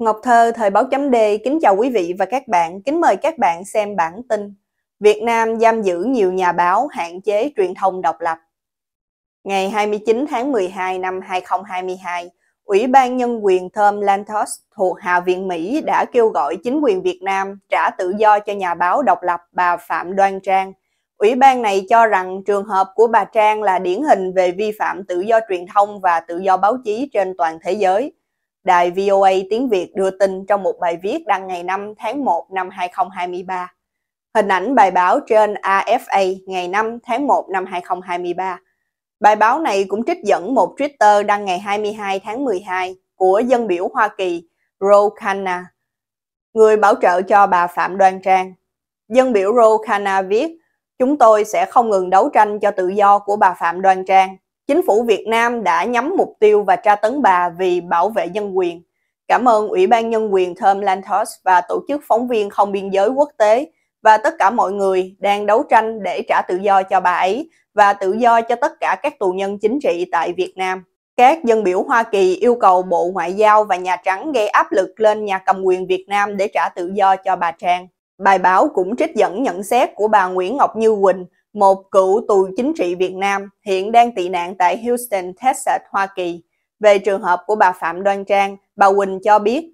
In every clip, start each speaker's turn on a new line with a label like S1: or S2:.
S1: Ngọc Thơ, Thời báo chấm D, kính chào quý vị và các bạn. Kính mời các bạn xem bản tin Việt Nam giam giữ nhiều nhà báo hạn chế truyền thông độc lập. Ngày 29 tháng 12 năm 2022, Ủy ban Nhân quyền Thơm Lantos thuộc Hạ viện Mỹ đã kêu gọi chính quyền Việt Nam trả tự do cho nhà báo độc lập bà Phạm Đoan Trang. Ủy ban này cho rằng trường hợp của bà Trang là điển hình về vi phạm tự do truyền thông và tự do báo chí trên toàn thế giới – Đài VOA tiếng Việt đưa tin trong một bài viết đăng ngày 5 tháng 1 năm 2023. Hình ảnh bài báo trên AFA ngày 5 tháng 1 năm 2023. Bài báo này cũng trích dẫn một Twitter đăng ngày 22 tháng 12 của dân biểu Hoa Kỳ Ro Khanna, người bảo trợ cho bà Phạm Đoan Trang. Dân biểu Ro Khanna viết, chúng tôi sẽ không ngừng đấu tranh cho tự do của bà Phạm Đoan Trang Chính phủ Việt Nam đã nhắm mục tiêu và tra tấn bà vì bảo vệ nhân quyền. Cảm ơn Ủy ban Nhân quyền Thơm Lantos và Tổ chức Phóng viên Không Biên giới Quốc tế và tất cả mọi người đang đấu tranh để trả tự do cho bà ấy và tự do cho tất cả các tù nhân chính trị tại Việt Nam. Các dân biểu Hoa Kỳ yêu cầu Bộ Ngoại giao và Nhà Trắng gây áp lực lên nhà cầm quyền Việt Nam để trả tự do cho bà Trang. Bài báo cũng trích dẫn nhận xét của bà Nguyễn Ngọc Như Quỳnh, một cựu tù chính trị Việt Nam hiện đang tị nạn tại Houston, Texas, Hoa Kỳ. Về trường hợp của bà Phạm Đoan Trang, bà Quỳnh cho biết,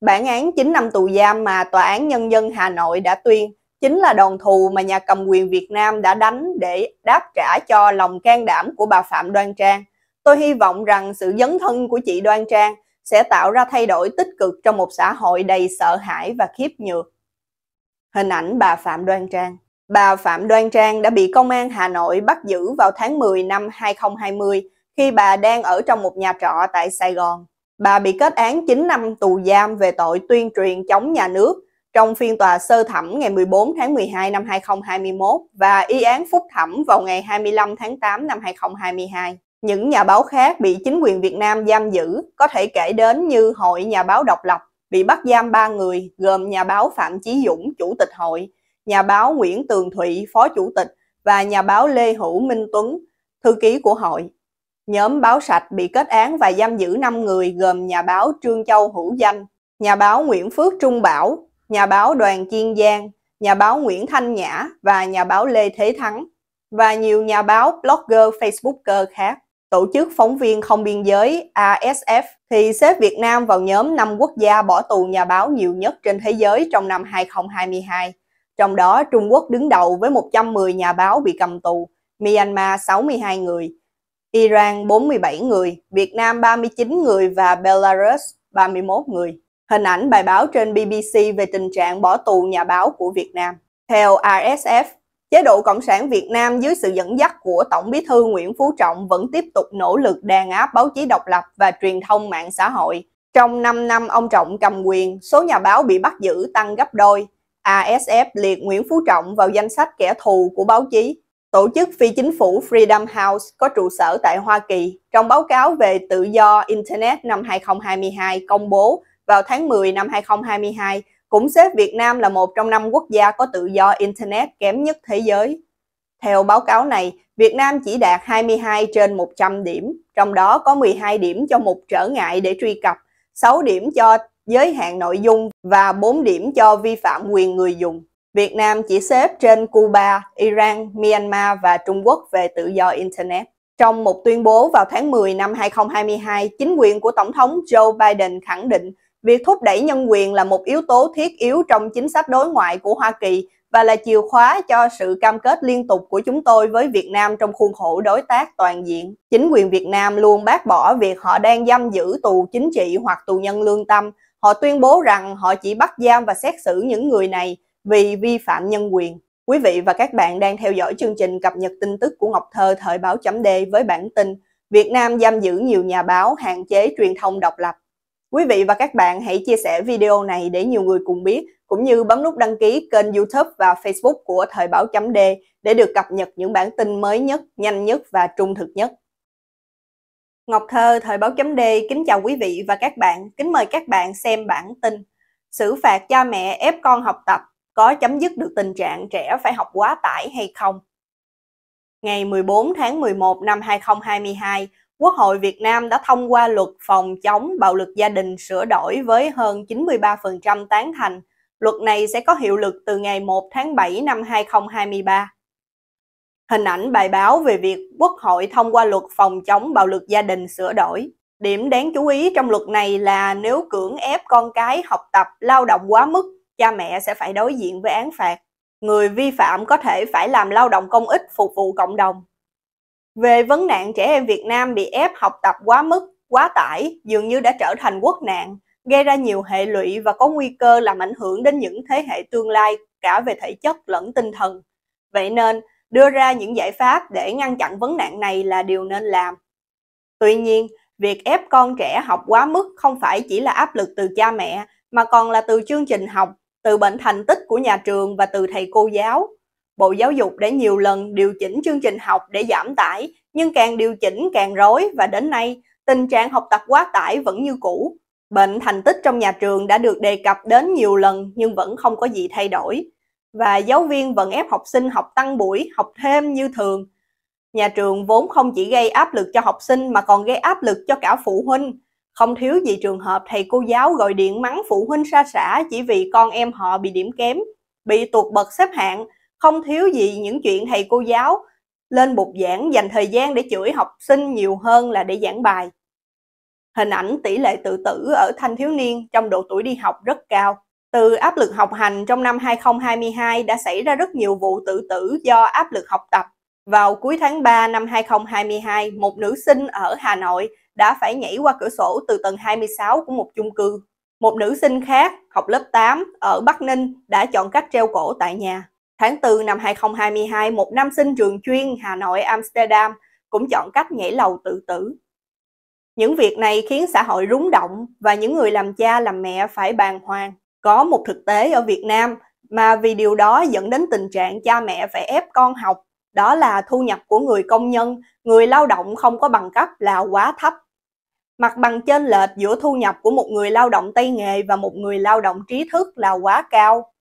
S1: bản án 9 năm tù giam mà Tòa án Nhân dân Hà Nội đã tuyên chính là đòn thù mà nhà cầm quyền Việt Nam đã đánh để đáp trả cho lòng can đảm của bà Phạm Đoan Trang. Tôi hy vọng rằng sự dấn thân của chị Đoan Trang sẽ tạo ra thay đổi tích cực trong một xã hội đầy sợ hãi và khiếp nhược. Hình ảnh bà Phạm Đoan Trang Bà Phạm Đoan Trang đã bị công an Hà Nội bắt giữ vào tháng 10 năm 2020 khi bà đang ở trong một nhà trọ tại Sài Gòn. Bà bị kết án 9 năm tù giam về tội tuyên truyền chống nhà nước trong phiên tòa sơ thẩm ngày 14 tháng 12 năm 2021 và y án phúc thẩm vào ngày 25 tháng 8 năm 2022. Những nhà báo khác bị chính quyền Việt Nam giam giữ có thể kể đến như Hội Nhà báo Độc lập bị bắt giam 3 người gồm nhà báo Phạm Chí Dũng, chủ tịch hội, nhà báo Nguyễn Tường Thụy, Phó Chủ tịch và nhà báo Lê Hữu Minh Tuấn, thư ký của hội. Nhóm báo sạch bị kết án và giam giữ 5 người gồm nhà báo Trương Châu Hữu Danh, nhà báo Nguyễn Phước Trung Bảo, nhà báo Đoàn Kiên Giang, nhà báo Nguyễn Thanh Nhã và nhà báo Lê Thế Thắng và nhiều nhà báo, blogger, facebooker khác. Tổ chức phóng viên không biên giới ASF thì xếp Việt Nam vào nhóm 5 quốc gia bỏ tù nhà báo nhiều nhất trên thế giới trong năm 2022 trong đó Trung Quốc đứng đầu với 110 nhà báo bị cầm tù, Myanmar 62 người, Iran 47 người, Việt Nam 39 người và Belarus 31 người. Hình ảnh bài báo trên BBC về tình trạng bỏ tù nhà báo của Việt Nam. Theo RSF, chế độ Cộng sản Việt Nam dưới sự dẫn dắt của Tổng bí thư Nguyễn Phú Trọng vẫn tiếp tục nỗ lực đàn áp báo chí độc lập và truyền thông mạng xã hội. Trong 5 năm ông Trọng cầm quyền, số nhà báo bị bắt giữ tăng gấp đôi, ASF liệt Nguyễn Phú Trọng vào danh sách kẻ thù của báo chí. Tổ chức phi chính phủ Freedom House có trụ sở tại Hoa Kỳ trong báo cáo về tự do Internet năm 2022 công bố vào tháng 10 năm 2022 cũng xếp Việt Nam là một trong năm quốc gia có tự do Internet kém nhất thế giới. Theo báo cáo này, Việt Nam chỉ đạt 22 trên 100 điểm, trong đó có 12 điểm cho một trở ngại để truy cập, 6 điểm cho giới hạn nội dung và 4 điểm cho vi phạm quyền người dùng. Việt Nam chỉ xếp trên Cuba, Iran, Myanmar và Trung Quốc về tự do Internet. Trong một tuyên bố vào tháng 10 năm 2022, chính quyền của Tổng thống Joe Biden khẳng định việc thúc đẩy nhân quyền là một yếu tố thiết yếu trong chính sách đối ngoại của Hoa Kỳ và là chìa khóa cho sự cam kết liên tục của chúng tôi với Việt Nam trong khuôn khổ đối tác toàn diện. Chính quyền Việt Nam luôn bác bỏ việc họ đang giam giữ tù chính trị hoặc tù nhân lương tâm, Họ tuyên bố rằng họ chỉ bắt giam và xét xử những người này vì vi phạm nhân quyền. Quý vị và các bạn đang theo dõi chương trình cập nhật tin tức của Ngọc Thơ thời báo chấm D với bản tin Việt Nam giam giữ nhiều nhà báo hạn chế truyền thông độc lập. Quý vị và các bạn hãy chia sẻ video này để nhiều người cùng biết, cũng như bấm nút đăng ký kênh YouTube và Facebook của Thời báo chấm D để được cập nhật những bản tin mới nhất, nhanh nhất và trung thực nhất. Ngọc Thơ, Thời báo chấm D, kính chào quý vị và các bạn. Kính mời các bạn xem bản tin. Xử phạt cha mẹ ép con học tập, có chấm dứt được tình trạng trẻ phải học quá tải hay không? Ngày 14 tháng 11 năm 2022, Quốc hội Việt Nam đã thông qua luật phòng chống bạo lực gia đình sửa đổi với hơn 93% tán thành. Luật này sẽ có hiệu lực từ ngày 1 tháng 7 năm 2023 hình ảnh bài báo về việc Quốc hội thông qua luật phòng chống bạo lực gia đình sửa đổi. Điểm đáng chú ý trong luật này là nếu cưỡng ép con cái học tập lao động quá mức, cha mẹ sẽ phải đối diện với án phạt. Người vi phạm có thể phải làm lao động công ích phục vụ cộng đồng. Về vấn nạn trẻ em Việt Nam bị ép học tập quá mức, quá tải dường như đã trở thành quốc nạn, gây ra nhiều hệ lụy và có nguy cơ làm ảnh hưởng đến những thế hệ tương lai cả về thể chất lẫn tinh thần. Vậy nên, đưa ra những giải pháp để ngăn chặn vấn nạn này là điều nên làm. Tuy nhiên, việc ép con trẻ học quá mức không phải chỉ là áp lực từ cha mẹ, mà còn là từ chương trình học, từ bệnh thành tích của nhà trường và từ thầy cô giáo. Bộ Giáo dục đã nhiều lần điều chỉnh chương trình học để giảm tải, nhưng càng điều chỉnh càng rối và đến nay, tình trạng học tập quá tải vẫn như cũ. Bệnh thành tích trong nhà trường đã được đề cập đến nhiều lần nhưng vẫn không có gì thay đổi và giáo viên vẫn ép học sinh học tăng buổi, học thêm như thường. Nhà trường vốn không chỉ gây áp lực cho học sinh mà còn gây áp lực cho cả phụ huynh. Không thiếu gì trường hợp thầy cô giáo gọi điện mắng phụ huynh xa xả chỉ vì con em họ bị điểm kém, bị tuột bậc xếp hạng. Không thiếu gì những chuyện thầy cô giáo lên bục giảng dành thời gian để chửi học sinh nhiều hơn là để giảng bài. Hình ảnh tỷ lệ tự tử ở thanh thiếu niên trong độ tuổi đi học rất cao. Từ áp lực học hành trong năm 2022 đã xảy ra rất nhiều vụ tự tử do áp lực học tập. Vào cuối tháng 3 năm 2022, một nữ sinh ở Hà Nội đã phải nhảy qua cửa sổ từ tầng 26 của một chung cư. Một nữ sinh khác, học lớp 8 ở Bắc Ninh đã chọn cách treo cổ tại nhà. Tháng 4 năm 2022, một nam sinh trường chuyên Hà Nội Amsterdam cũng chọn cách nhảy lầu tự tử. Những việc này khiến xã hội rúng động và những người làm cha làm mẹ phải bàng hoàng có một thực tế ở Việt Nam mà vì điều đó dẫn đến tình trạng cha mẹ phải ép con học đó là thu nhập của người công nhân, người lao động không có bằng cấp là quá thấp. Mặt bằng trên lệch giữa thu nhập của một người lao động tay nghề và một người lao động trí thức là quá cao.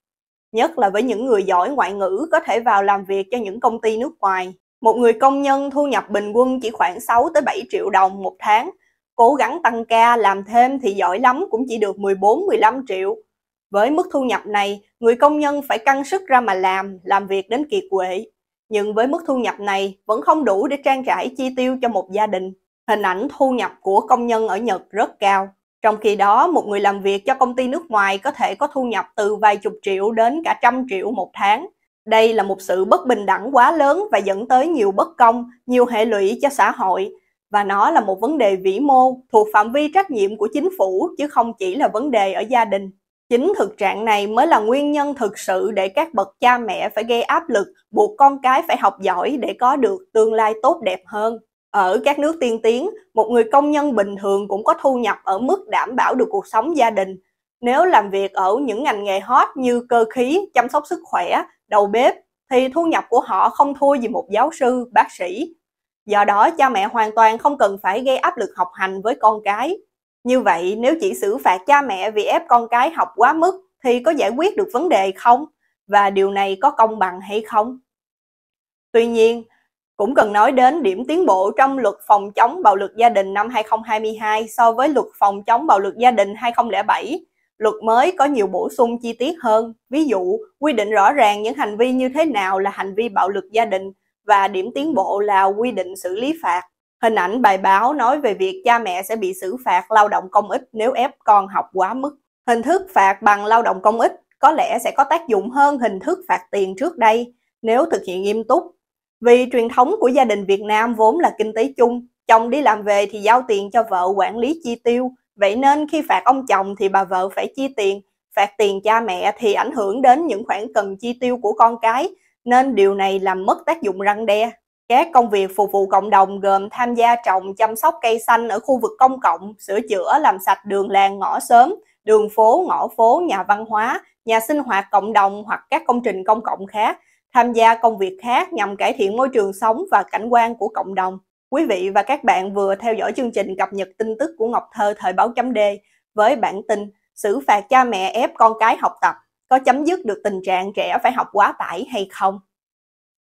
S1: Nhất là với những người giỏi ngoại ngữ có thể vào làm việc cho những công ty nước ngoài. Một người công nhân thu nhập bình quân chỉ khoảng 6 tới 7 triệu đồng một tháng, cố gắng tăng ca làm thêm thì giỏi lắm cũng chỉ được 14 15 triệu với mức thu nhập này, người công nhân phải căng sức ra mà làm, làm việc đến kiệt quệ. Nhưng với mức thu nhập này vẫn không đủ để trang trải chi tiêu cho một gia đình. Hình ảnh thu nhập của công nhân ở Nhật rất cao. Trong khi đó, một người làm việc cho công ty nước ngoài có thể có thu nhập từ vài chục triệu đến cả trăm triệu một tháng. Đây là một sự bất bình đẳng quá lớn và dẫn tới nhiều bất công, nhiều hệ lụy cho xã hội. Và nó là một vấn đề vĩ mô thuộc phạm vi trách nhiệm của chính phủ chứ không chỉ là vấn đề ở gia đình. Chính thực trạng này mới là nguyên nhân thực sự để các bậc cha mẹ phải gây áp lực buộc con cái phải học giỏi để có được tương lai tốt đẹp hơn. Ở các nước tiên tiến, một người công nhân bình thường cũng có thu nhập ở mức đảm bảo được cuộc sống gia đình. Nếu làm việc ở những ngành nghề hot như cơ khí, chăm sóc sức khỏe, đầu bếp, thì thu nhập của họ không thua gì một giáo sư, bác sĩ. Do đó, cha mẹ hoàn toàn không cần phải gây áp lực học hành với con cái như vậy, nếu chỉ xử phạt cha mẹ vì ép con cái học quá mức thì có giải quyết được vấn đề không? Và điều này có công bằng hay không? Tuy nhiên, cũng cần nói đến điểm tiến bộ trong luật phòng chống bạo lực gia đình năm 2022 so với luật phòng chống bạo lực gia đình 2007. Luật mới có nhiều bổ sung chi tiết hơn, ví dụ quy định rõ ràng những hành vi như thế nào là hành vi bạo lực gia đình và điểm tiến bộ là quy định xử lý phạt. Hình ảnh bài báo nói về việc cha mẹ sẽ bị xử phạt lao động công ích nếu ép con học quá mức. Hình thức phạt bằng lao động công ích có lẽ sẽ có tác dụng hơn hình thức phạt tiền trước đây nếu thực hiện nghiêm túc. Vì truyền thống của gia đình Việt Nam vốn là kinh tế chung, chồng đi làm về thì giao tiền cho vợ quản lý chi tiêu, vậy nên khi phạt ông chồng thì bà vợ phải chi tiền, phạt tiền cha mẹ thì ảnh hưởng đến những khoản cần chi tiêu của con cái, nên điều này làm mất tác dụng răng đe. Các công việc phục vụ cộng đồng gồm tham gia trồng chăm sóc cây xanh ở khu vực công cộng, sửa chữa làm sạch đường làng ngõ xóm, đường phố, ngõ phố, nhà văn hóa, nhà sinh hoạt cộng đồng hoặc các công trình công cộng khác, tham gia công việc khác nhằm cải thiện môi trường sống và cảnh quan của cộng đồng. Quý vị và các bạn vừa theo dõi chương trình cập nhật tin tức của Ngọc Thơ thời báo chấm D với bản tin xử phạt cha mẹ ép con cái học tập có chấm dứt được tình trạng trẻ phải học quá tải hay không?